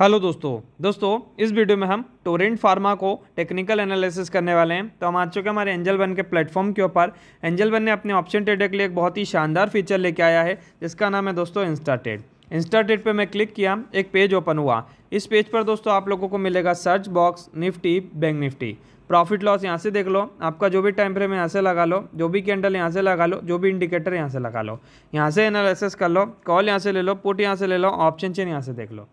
hello दोस्तों दोस्तों इस वीडियो में हम टोरेंट फार्मा को टेक्निकल एनालिसिस करने वाले हैं तो हम आ चुके हैं हमारे एंजल वन के प्लेटफॉर्म के ऊपर एंजल वन ने अपने ऑप्शन ट्रेडर के लिए एक बहुत ही शानदार फीचर लेके आया है जिसका नाम है दोस्तों इंस्टा ट्रेड इंस्टा ट्रेड पर मैं क्लिक किया एक पेज ओपन हुआ इस पेज पर दोस्तों आप लोगों को मिलेगा search box Nifty bank Nifty profit loss यहाँ से देख लो आपका जो भी टाइम फ्रेम यहाँ से लगा लो जो भी कैंडल यहाँ से लगा लो जो भी इंडिकेटर यहाँ से लगा लो यहाँ से एनालिसिस कर लो कॉल यहाँ से ले लो पुट यहाँ से ले लो ऑप्शन चेन यहाँ से देख लो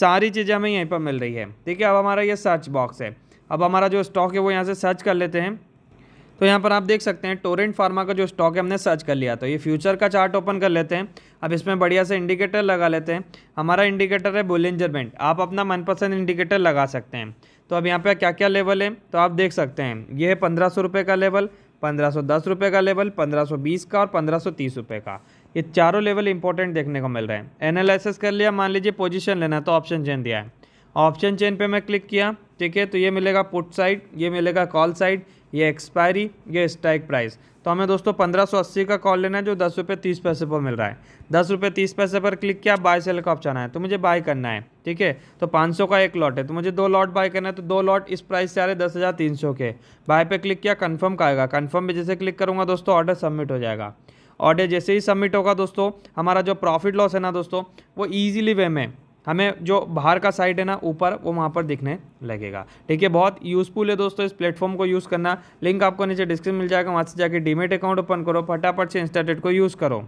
सारी चीज़ें हमें यहीं पर मिल रही है ठीक है अब हमारा ये सर्च बॉक्स है अब हमारा जो स्टॉक है वो यहाँ से सर्च कर लेते हैं तो यहाँ पर आप देख सकते हैं टोरेंट फार्मा का जो स्टॉक है हमने सर्च कर लिया तो ये फ्यूचर का चार्ट ओपन कर लेते हैं अब इसमें बढ़िया से इंडिकेटर लगा लेते हैं हमारा इंडिकेटर है बुलेंजर बैंड आप अपना मनपसंद इंडिकेटर लगा सकते हैं तो अब यहाँ पर क्या क्या लेवल है तो आप देख सकते हैं ये है पंद्रह सौ रुपये का लेवल पंद्रह सौ दस रुपये का लेवल पंद्रह सौ बीस का और पंद्रह सौ तीस रुपये का ये चारों लेवल इंपॉर्टेंट देखने को मिल रहे हैं एनालिसिस कर लिया मान लीजिए पोजीशन लेना तो ऑप्शन चेन दिया है ऑप्शन चेन पे मैं क्लिक किया ठीक है तो ये मिलेगा पुट साइड ये मिलेगा कॉल साइड ये एक्सपायरी ये स्ट्राइक प्राइस तो हमें दोस्तों पंद्रह सौ अस्सी का कॉल लेना है जो दस रुपये तीस पैसे पर मिल रहा है दस रुपये तीस पैसे पर क्लिक किया बाय सेल का ऑप्शन आया तो मुझे बाय करना है ठीक है तो पाँच सौ का एक लॉट है तो मुझे दो लॉट बाय करना है तो दो लॉट इस प्राइस से आ रहे दस हज़ार तीन सौ के बाय पे क्लिक किया कन्फर्म का आएगा कन्फर्म में जैसे क्लिक करूँगा दोस्तों ऑर्डर सबमिट हो जाएगा ऑर्डर जैसे ही सबमिट होगा दोस्तों हमारा जो प्रॉफिट लॉस है ना दोस्तों वो ईजिली वे में हमें जो बाहर का साइड है ना ऊपर वो वहाँ पर दिखने लगेगा ठीक है बहुत यूज़फुल है दोस्तों इस प्लेटफॉर्म को यूज़ करना लिंक आपको नीचे डिस्क्रिप्शन मिल जाएगा वहाँ से जाके डीमेट अकाउंट ओपन करो फटाफट से इंस्टाटेट को यूज़ करो